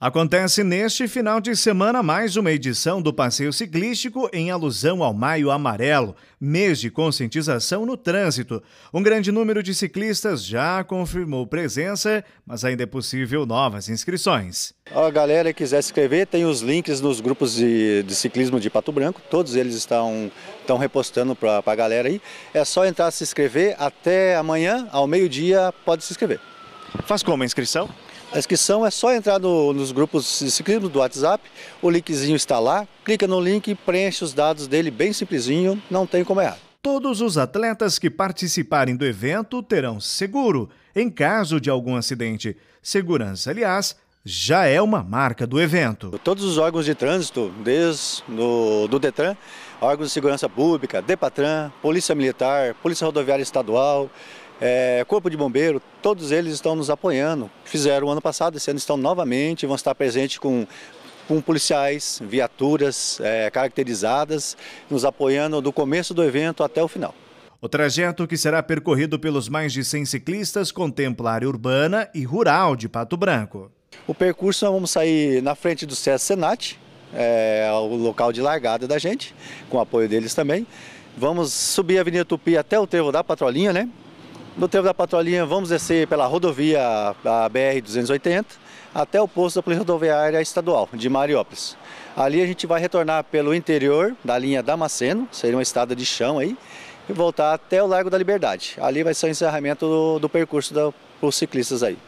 Acontece neste final de semana mais uma edição do Passeio Ciclístico em alusão ao Maio Amarelo, mês de conscientização no trânsito. Um grande número de ciclistas já confirmou presença, mas ainda é possível novas inscrições. A galera que quiser se inscrever tem os links nos grupos de, de ciclismo de Pato Branco, todos eles estão, estão repostando para a galera aí. É só entrar se inscrever, até amanhã, ao meio-dia, pode se inscrever. Faz como a inscrição? A inscrição é só entrar no, nos grupos de ciclismo do WhatsApp, o linkzinho está lá, clica no link e preenche os dados dele bem simplesinho, não tem como errar. Todos os atletas que participarem do evento terão seguro em caso de algum acidente. Segurança, aliás, já é uma marca do evento. Todos os órgãos de trânsito, desde do, do Detran, órgãos de segurança pública, Depatran, Polícia Militar, Polícia Rodoviária Estadual, é, Corpo de Bombeiro, todos eles estão nos apoiando. Fizeram o ano passado, esse ano estão novamente, vão estar presentes com, com policiais, viaturas é, caracterizadas, nos apoiando do começo do evento até o final. O trajeto, que será percorrido pelos mais de 100 ciclistas, contempla área urbana e rural de Pato Branco. O percurso nós vamos sair na frente do SES Senat, é, o local de largada da gente, com o apoio deles também. Vamos subir a Avenida Tupi até o Trevo da Patrolinha, né? No tempo da patrulhinha, vamos descer pela rodovia BR-280 até o posto da Polícia Rodoviária Estadual, de Mariópolis. Ali a gente vai retornar pelo interior da linha Damasceno, seria uma estrada de chão aí, e voltar até o Largo da Liberdade. Ali vai ser o encerramento do, do percurso para os ciclistas aí.